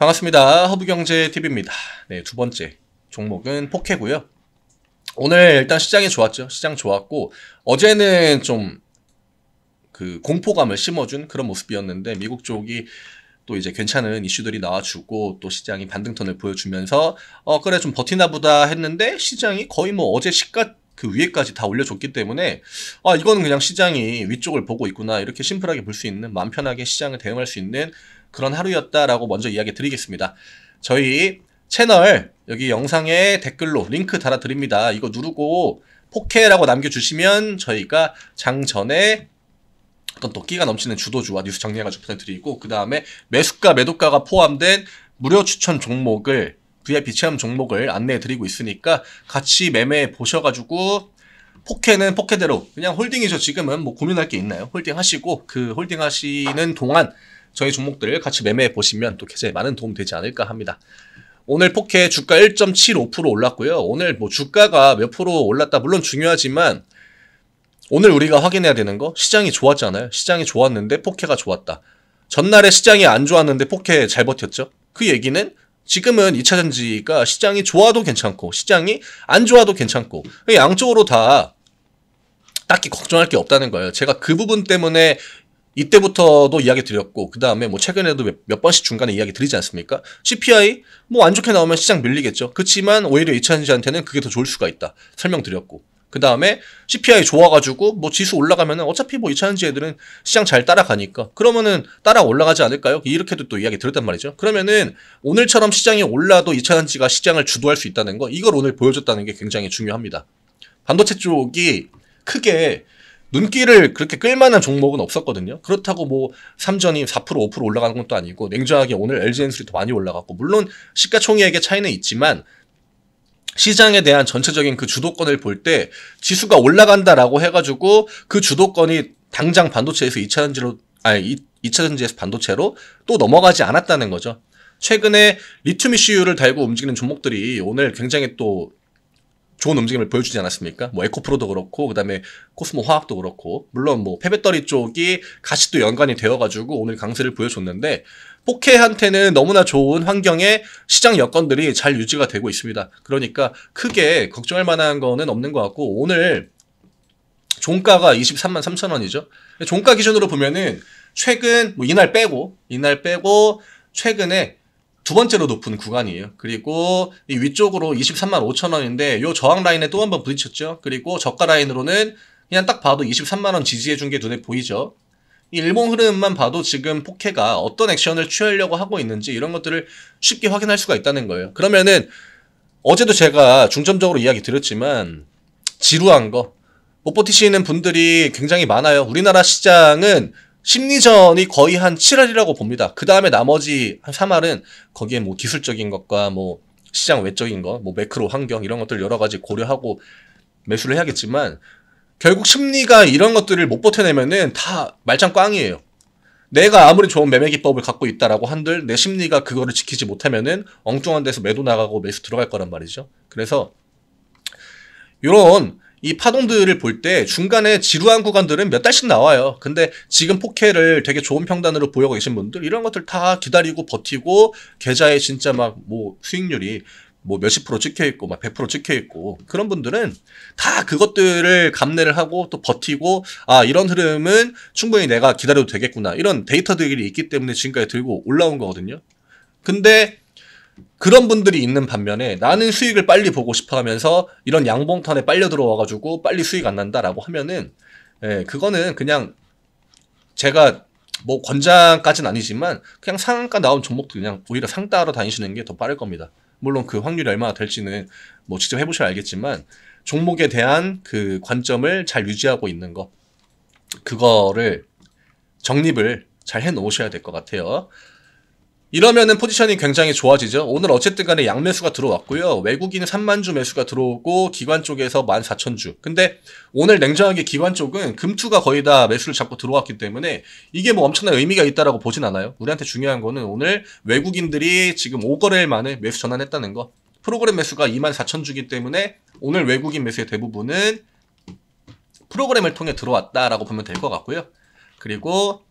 반갑습니다. 허브경제TV입니다. 네, 두 번째 종목은 포케고요. 오늘 일단 시장이 좋았죠. 시장 좋았고 어제는 좀 그 공포감을 심어준 그런 모습이었는데 미국 쪽이 또 이제 괜찮은 이슈들이 나와주고 또 시장이 반등턴을 보여주면서 어 그래 좀 버티나 보다 했는데 시장이 거의 뭐 어제 시가 그 위에까지 다 올려줬기 때문에 아 이거는 그냥 시장이 위쪽을 보고 있구나 이렇게 심플하게 볼 수 있는 맘 편하게 시장을 대응할 수 있는 그런 하루였다라고 먼저 이야기 드리겠습니다. 저희 채널 여기 영상에 댓글로 링크 달아드립니다. 이거 누르고 포케라고 남겨주시면 저희가 장 전에 어떤 또 끼가 넘치는 주도주와 뉴스 정리해가지고 부탁드리고 그 다음에 매수가 매도가가 포함된 무료 추천 종목을 VIP 체험 종목을 안내해 드리고 있으니까 같이 매매해 보셔가지고 포켓은 포켓대로 그냥 홀딩이죠. 지금은 뭐 고민할 게 있나요? 홀딩 하시고 그 홀딩 하시는 동안 저희 종목들을 같이 매매해 보시면 또 계좌에 많은 도움 되지 않을까 합니다. 오늘 포켓 주가 1.75% 올랐고요. 오늘 뭐 주가가 몇 프로 올랐다 물론 중요하지만 오늘 우리가 확인해야 되는 거 시장이 좋았잖아요. 시장이 좋았는데 포켓가 좋았다. 전날에 시장이 안 좋았는데 포켓 잘 버텼죠. 그 얘기는 지금은 2차 전지가 시장이 좋아도 괜찮고 시장이 안 좋아도 괜찮고 양쪽으로 다 딱히 걱정할 게 없다는 거예요. 제가 그 부분 때문에 이때부터도 이야기 드렸고 그 다음에 뭐 최근에도 몇, 몇, 번씩 중간에 이야기 드리지 않습니까? CPI 뭐 안 좋게 나오면 시장 밀리겠죠. 그렇지만 오히려 2차 전지한테는 그게 더 좋을 수가 있다. 설명드렸고 그 다음에 CPI 좋아가지고 뭐 지수 올라가면은 어차피 뭐 2차전지 애들은 시장 잘 따라가니까 그러면은 따라 올라가지 않을까요? 이렇게도 또 이야기 들었단 말이죠. 그러면은 오늘처럼 시장이 올라도 2차전지가 시장을 주도할 수 있다는 거 이걸 오늘 보여줬다는 게 굉장히 중요합니다. 반도체 쪽이 크게 눈길을 그렇게 끌만한 종목은 없었거든요. 그렇다고 뭐3전이4% 5% 올라가는 것도 아니고 냉정하게 오늘 LG엔솔이 더 많이 올라갔고 물론 시가총액의 차이는 있지만 시장에 대한 전체적인 그 주도권을 볼 때 지수가 올라간다라고 해가지고 그 주도권이 당장 반도체에서 2차전지로 아니 2차전지에서 반도체로 또 넘어가지 않았다는 거죠. 최근에 리튬 이슈를 달고 움직이는 종목들이 오늘 굉장히 또 좋은 움직임을 보여주지 않았습니까? 뭐 에코프로도 그렇고 그다음에 코스모 화학도 그렇고 물론 뭐 패배터리 쪽이 같이 또 연관이 되어가지고 오늘 강세를 보여줬는데 포케한테는 너무나 좋은 환경에 시장 여건들이 잘 유지가 되고 있습니다. 그러니까 크게 걱정할 만한 거는 없는 것 같고 오늘 종가가 23만 3천 원이죠. 종가 기준으로 보면은 최근 뭐 이날 빼고 이날 빼고 최근에 두 번째로 높은 구간이에요. 그리고 이 위쪽으로 23만 5천 원인데 요 저항 라인에 또 한 번 부딪혔죠. 그리고 저가 라인으로는 그냥 딱 봐도 23만 원 지지해 준 게 눈에 보이죠. 이 일본 흐름만 봐도 지금 포케가 어떤 액션을 취하려고 하고 있는지 이런 것들을 쉽게 확인할 수가 있다는 거예요. 그러면은 어제도 제가 중점적으로 이야기 드렸지만 지루한 거 못 버티시는 분들이 굉장히 많아요. 우리나라 시장은 심리전이 거의 한 7할이라고 봅니다. 그 다음에 나머지 3할은 거기에 뭐 기술적인 것과 뭐 시장 외적인 것, 뭐 매크로 환경 이런 것들 여러 가지 고려하고 매수를 해야겠지만 결국 심리가 이런 것들을 못 버텨내면은 다 말짱 꽝이에요. 내가 아무리 좋은 매매 기법을 갖고 있다라고 한들 내 심리가 그거를 지키지 못하면은 엉뚱한 데서 매도 나가고 매수 들어갈 거란 말이죠. 그래서 이런 이 파동들을 볼 때 중간에 지루한 구간들은 몇 달씩 나와요. 근데 지금 포켓을 되게 좋은 평단으로 보여고 계신 분들 이런 것들 다 기다리고 버티고 계좌에 진짜 막 뭐 수익률이 뭐 몇십 프로 찍혀 있고 막100% 찍혀 있고 그런 분들은 다 그것들을 감내를 하고 또 버티고 아 이런 흐름은 충분히 내가 기다려도 되겠구나 이런 데이터들이 있기 때문에 지금까지 들고 올라온 거거든요. 근데 그런 분들이 있는 반면에 나는 수익을 빨리 보고 싶어 하면서 이런 양봉턴에 빨려 들어와가지고 빨리 수익 안 난다라고 하면은 예, 그거는 그냥 제가 뭐 권장까진 아니지만 그냥 상한가 나온 종목도 그냥 오히려 상따로 다니시는 게 더 빠를 겁니다. 물론 그 확률이 얼마나 될지는 뭐 직접 해보셔야 알겠지만 종목에 대한 그 관점을 잘 유지하고 있는 거 그거를 정립을 잘 해놓으셔야 될 것 같아요. 이러면은 포지션이 굉장히 좋아지죠. 오늘 어쨌든 간에 양매수가 들어왔고요. 외국인 3만 주 매수가 들어오고 기관 쪽에서 1 4 0 0 0 주. 근데 오늘 냉정하게 기관 쪽은 금투가 거의 다 매수를 잡고 들어왔기 때문에 이게 뭐 엄청난 의미가 있다라고 보진 않아요. 우리한테 중요한 거는 오늘 외국인들이 지금 5거래일 만에 매수 전환했다는 거. 프로그램 매수가 2 4 0 0 0 주기 때문에 오늘 외국인 매수의 대부분은 프로그램을 통해 들어왔다라고 보면 될 것 같고요. 그리고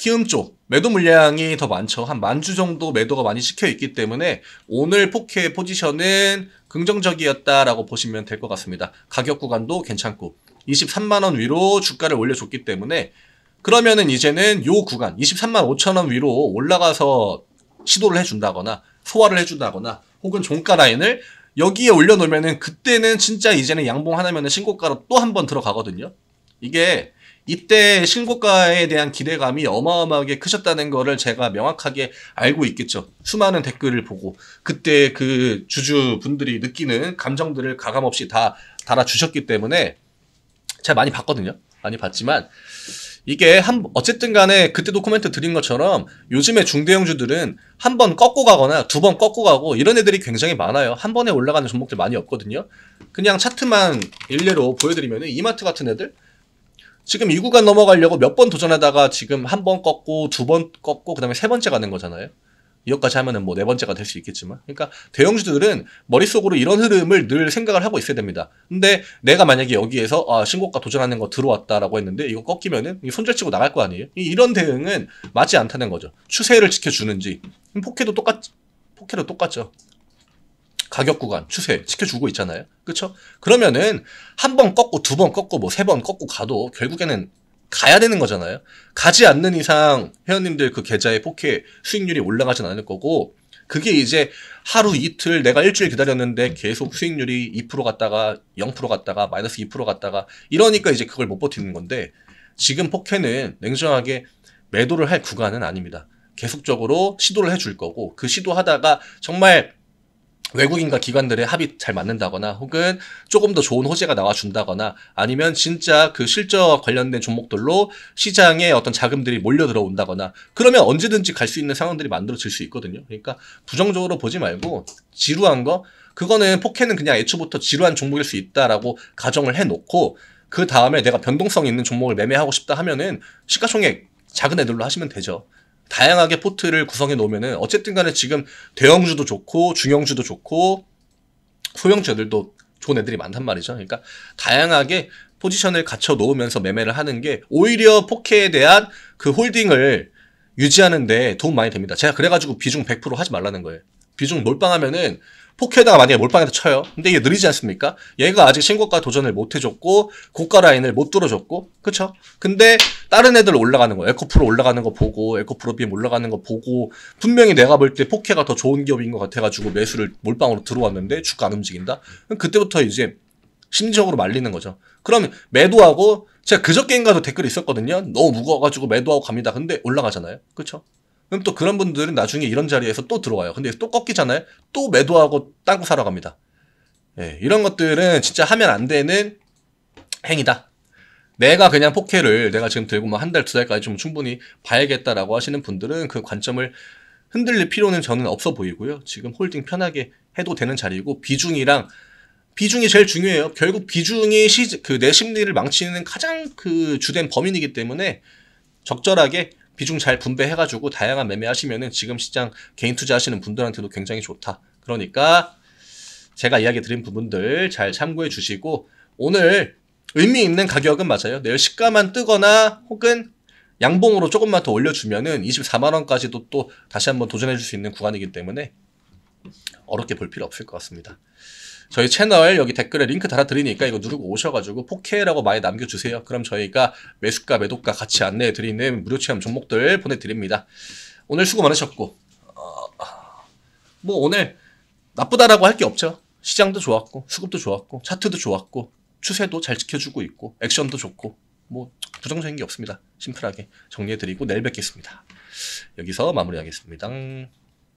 키움 쪽 매도 물량이 더 많죠. 한만주 정도 매도가 많이 시켜 있기 때문에 오늘 포켓 포지션은 긍정적이었다라고 보시면 될 것 같습니다. 가격 구간도 괜찮고 23만 원 위로 주가를 올려줬기 때문에 그러면은 이제는 요 구간 23만 5천 원 위로 올라가서 시도를 해준다거나 소화를 해준다거나 혹은 종가 라인을 여기에 올려놓으면은 그때는 진짜 이제는 양봉 하나면은 신고가로 또 한 번 들어가거든요. 이게 이때 신고가에 대한 기대감이 어마어마하게 크셨다는 거를 제가 명확하게 알고 있겠죠. 수많은 댓글을 보고 그때 그 주주분들이 느끼는 감정들을 가감없이 다 달아주셨기 때문에 제가 많이 봤거든요. 많이 봤지만 이게 한 어쨌든 간에 그때도 코멘트 드린 것처럼 요즘에 중대형주들은 한 번 꺾고 가거나 두 번 꺾고 가고 이런 애들이 굉장히 많아요. 한 번에 올라가는 종목들 많이 없거든요. 그냥 차트만 일례로 보여드리면 이마트 같은 애들 지금 이구간 넘어가려고 몇 번 도전하다가 지금 한 번 꺾고 두 번 꺾고 그다음에 세 번째 가는 거잖아요. 이것까지 하면은 뭐 네 번째가 될 수 있겠지만. 그러니까 대형주들은 머릿속으로 이런 흐름을 늘 생각을 하고 있어야 됩니다. 근데 내가 만약에 여기에서 아, 신고가 도전하는 거 들어왔다라고 했는데 이거 꺾이면은 손절치고 나갈 거 아니에요? 이런 대응은 맞지 않다는 거죠. 추세를 지켜주는지. 포켓도 똑같, 포켓도 똑같죠. 가격 구간 추세 지켜주고 있잖아요. 그렇죠? 그러면은 한 번 꺾고 두 번 꺾고 뭐 세 번 꺾고 가도 결국에는 가야 되는 거잖아요. 가지 않는 이상 회원님들 그 계좌의 포켓 수익률이 올라가진 않을 거고 그게 이제 하루 이틀 내가 일주일 기다렸는데 계속 수익률이 2% 갔다가 0% 갔다가 마이너스 2% 갔다가 이러니까 이제 그걸 못 버티는 건데 지금 포켓은 냉정하게 매도를 할 구간은 아닙니다. 계속적으로 시도를 해줄 거고 그 시도하다가 정말 외국인과 기관들의 합이 잘 맞는다거나 혹은 조금 더 좋은 호재가 나와준다거나 아니면 진짜 그 실적 관련된 종목들로 시장에 어떤 자금들이 몰려 들어온다거나 그러면 언제든지 갈 수 있는 상황들이 만들어질 수 있거든요. 그러니까 부정적으로 보지 말고 지루한 거 그거는 포켓은 그냥 애초부터 지루한 종목일 수 있다라고 가정을 해놓고 그 다음에 내가 변동성 있는 종목을 매매하고 싶다 하면은 시가총액 작은 애들로 하시면 되죠. 다양하게 포트를 구성해 놓으면은 어쨌든 간에 지금 대형주도 좋고 중형주도 좋고 소형주들도 좋은 애들이 많단 말이죠. 그러니까 다양하게 포지션을 갖춰 놓으면서 매매를 하는 게 오히려 포켓에 대한 그 홀딩을 유지하는데 도움 많이 됩니다. 제가 그래가지고 비중 100% 하지 말라는 거예요. 비중 몰빵하면은 포켓에다가 만약에 몰빵해서 쳐요. 근데 이게 느리지 않습니까? 얘가 아직 신고가 도전을 못 해줬고 고가 라인을 못 뚫어줬고 그쵸? 근데 다른 애들 올라가는 거 에코프로 올라가는 거 보고 에코프로 빔 올라가는 거 보고 분명히 내가 볼 때 포켓가 더 좋은 기업인 것 같아가지고 매수를 몰빵으로 들어왔는데 주가 안 움직인다? 그때부터 이제 심리적으로 말리는 거죠. 그럼 매도하고 제가 그저께인가도 댓글이 있었거든요. 너무 무거워가지고 매도하고 갑니다. 근데 올라가잖아요. 그쵸? 그럼 또 그런 분들은 나중에 이런 자리에서 또 들어와요. 근데 또 꺾이잖아요. 또 매도하고 땅구 사러 갑니다. 예, 이런 것들은 진짜 하면 안 되는 행위다. 내가 그냥 포켓을 내가 지금 들고 뭐 한 달, 두 달까지 좀 충분히 봐야겠다라고 하시는 분들은 그 관점을 흔들릴 필요는 저는 없어 보이고요. 지금 홀딩 편하게 해도 되는 자리고 비중이랑 비중이 제일 중요해요. 결국 비중이 시, 그내 심리를 망치는 가장 그 주된 범인이기 때문에 적절하게 비중 잘 분배해가지고 다양한 매매하시면은 지금 시장 개인 투자하시는 분들한테도 굉장히 좋다. 그러니까 제가 이야기 드린 부분들 잘 참고해 주시고 오늘 의미 있는 가격은 맞아요. 내일 시가만 뜨거나 혹은 양봉으로 조금만 더 올려주면은 24만원까지도 또 다시 한번 도전해 줄 수 있는 구간이기 때문에 어렵게 볼 필요 없을 것 같습니다. 저희 채널 여기 댓글에 링크 달아드리니까 이거 누르고 오셔가지고 4K라고 많이 남겨주세요. 그럼 저희가 매수가, 매도가 같이 안내해드리는 무료 체험 종목들 보내드립니다. 오늘 수고 많으셨고 어, 뭐 오늘 나쁘다라고 할 게 없죠. 시장도 좋았고 수급도 좋았고 차트도 좋았고 추세도 잘 지켜주고 있고 액션도 좋고 뭐 부정적인 게 없습니다. 심플하게 정리해드리고 내일 뵙겠습니다. 여기서 마무리하겠습니다.